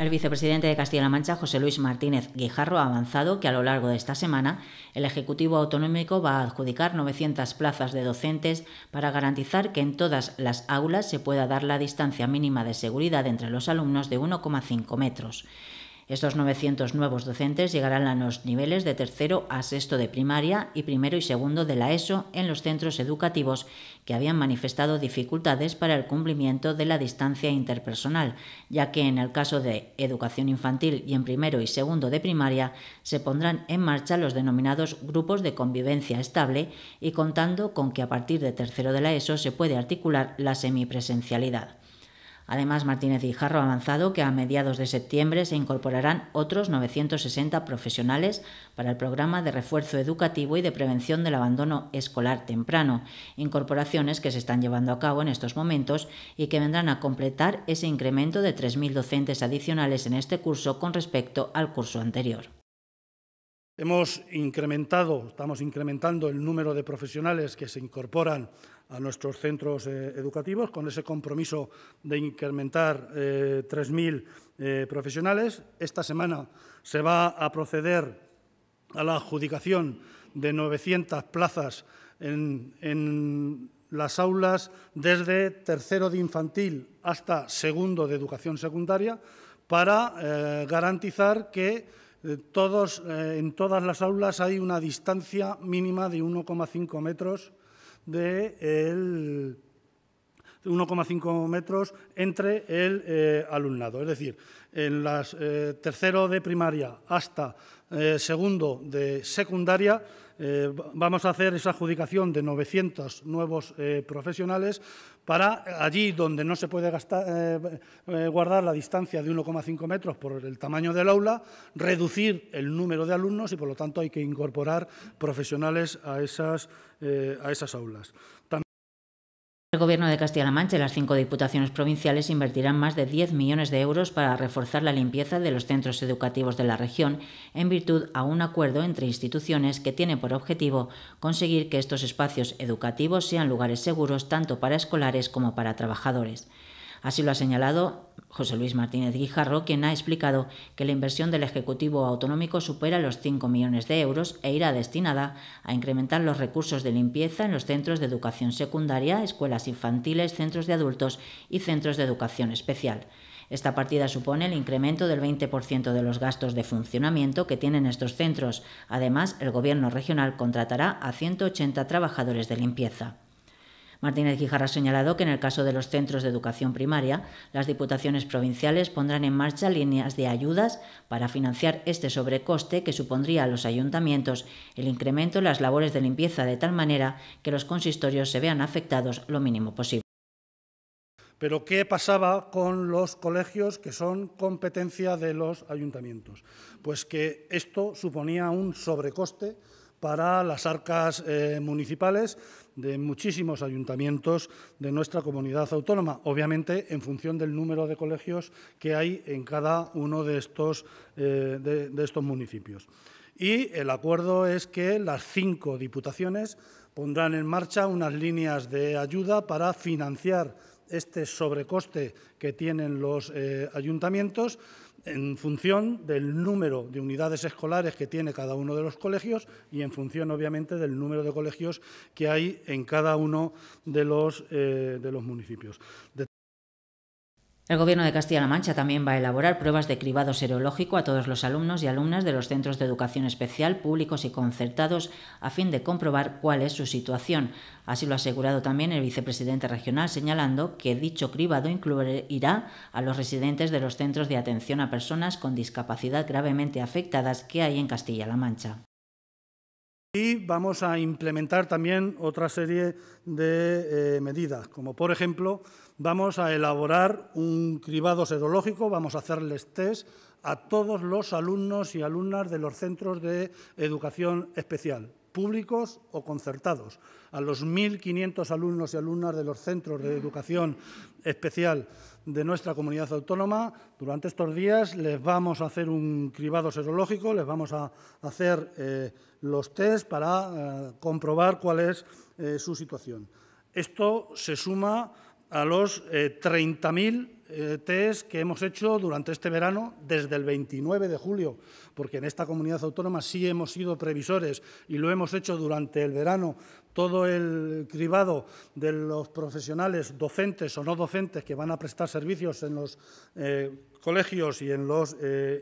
El vicepresidente de Castilla-La Mancha, José Luis Martínez Guijarro, ha avanzado que a lo largo de esta semana el Ejecutivo Autonómico va a adjudicar 900 plazas de docentes para garantizar que en todas las aulas se pueda dar la distancia mínima de seguridad entre los alumnos de 1,5 metros. Estos 900 nuevos docentes llegarán a los niveles de tercero a sexto de primaria y primero y segundo de la ESO en los centros educativos que habían manifestado dificultades para el cumplimiento de la distancia interpersonal, ya que en el caso de educación infantil y en primero y segundo de primaria se pondrán en marcha los denominados grupos de convivencia estable y contando con que a partir de tercero de la ESO se puede articular la semipresencialidad. Además, Martínez Guijarro ha avanzado que a mediados de septiembre se incorporarán otros 960 profesionales para el programa de refuerzo educativo y de prevención del abandono escolar temprano, incorporaciones que se están llevando a cabo en estos momentos y que vendrán a completar ese incremento de 3.000 docentes adicionales en este curso con respecto al curso anterior. Hemos incrementado, estamos incrementando el número de profesionales que se incorporan a nuestros centros eh, educativos con ese compromiso de incrementar 3.000 eh, eh, profesionales. Esta semana se va a proceder a la adjudicación de 900 plazas en, en las aulas desde tercero de infantil hasta segundo de educación secundaria para garantizar que eh, todos, eh, en todas las aulas hay una distancia mínima de 1,5 metros de 1,5 metros entre el eh, alumnado. Es decir, en las tercero de primaria hasta eh, segundo de secundaria, eh, vamos a hacer esa adjudicación de 900 nuevos eh, profesionales para allí donde no se puede gastar, guardar la distancia de 1,5 metros por el tamaño del aula, reducir el número de alumnos y, por lo tanto, hay que incorporar profesionales a esas, a esas aulas. El Gobierno de Castilla-La Mancha y las cinco diputaciones provinciales invertirán más de 10 millones de euros para reforzar la limpieza de los centros educativos de la región, en virtud a un acuerdo entre instituciones que tiene por objetivo conseguir que estos espacios educativos sean lugares seguros tanto para escolares como para trabajadores. Así lo ha señalado José Luis Martínez Guijarro, quien ha explicado que la inversión del Ejecutivo Autonómico supera los 5 millones de euros e irá destinada a incrementar los recursos de limpieza en los centros de educación secundaria, escuelas infantiles, centros de adultos y centros de educación especial. Esta partida supone el incremento del 20% de los gastos de funcionamiento que tienen estos centros. Además, el Gobierno regional contratará a 180 trabajadores de limpieza. Martínez Guijarra ha señalado que en el caso de los centros de educación primaria, las diputaciones provinciales pondrán en marcha líneas de ayudas para financiar este sobrecoste que supondría a los ayuntamientos el incremento en las labores de limpieza de tal manera que los consistorios se vean afectados lo mínimo posible. Pero ¿qué pasaba con los colegios que son competencia de los ayuntamientos? Pues que esto suponía un sobrecoste para las arcas eh, municipales de muchísimos ayuntamientos de nuestra comunidad autónoma, obviamente en función del número de colegios que hay en cada uno de estos, eh, de estos municipios. Y el acuerdo es que las cinco diputaciones pondrán en marcha unas líneas de ayuda para financiar este sobrecoste que tienen los eh, ayuntamientos en función del número de unidades escolares que tiene cada uno de los colegios y en función, obviamente, del número de colegios que hay en cada uno de los, eh, de los municipios. El Gobierno de Castilla-La Mancha también va a elaborar pruebas de cribado serológico a todos los alumnos y alumnas de los centros de educación especial, públicos y concertados, a fin de comprobar cuál es su situación. Así lo ha asegurado también el vicepresidente regional, señalando que dicho cribado incluirá a los residentes de los centros de atención a personas con discapacidad gravemente afectadas que hay en Castilla-La Mancha. Y vamos a implementar también otra serie de eh, medidas, como por ejemplo vamos a elaborar un cribado serológico, vamos a hacerles test a todos los alumnos y alumnas de los centros de educación especial, públicos o concertados, a los 1.500 alumnos y alumnas de los centros de educación especial de nuestra comunidad autónoma. Durante estos días les vamos a hacer un cribado serológico, les vamos a hacer eh, los test para eh, comprobar cuál es eh, su situación. Esto se suma a los 30.000 eh, eh, que hemos hecho durante este verano desde el 29 de julio, porque en esta comunidad autónoma sí hemos sido previsores y lo hemos hecho durante el verano todo el cribado de los profesionales docentes o no docentes que van a prestar servicios en los eh, colegios y en los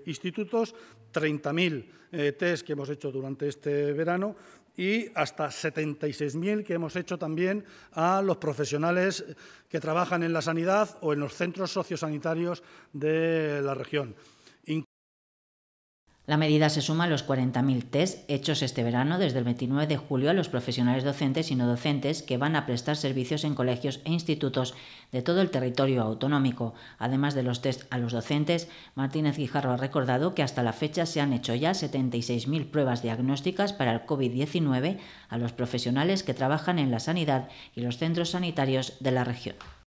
institutos, 30.000 TES que hemos hecho durante este verano, y hasta 76.000 que hemos hecho también a los profesionales que trabajan en la sanidad o en los centros sociosanitarios de la región. La medida se suma a los 40.000 test hechos este verano desde el 29 de julio a los profesionales docentes y no docentes que van a prestar servicios en colegios e institutos de todo el territorio autonómico. Además de los test a los docentes, Martínez Guijarro ha recordado que hasta la fecha se han hecho ya 76.000 pruebas diagnósticas para el COVID-19 a los profesionales que trabajan en la sanidad y los centros sanitarios de la región.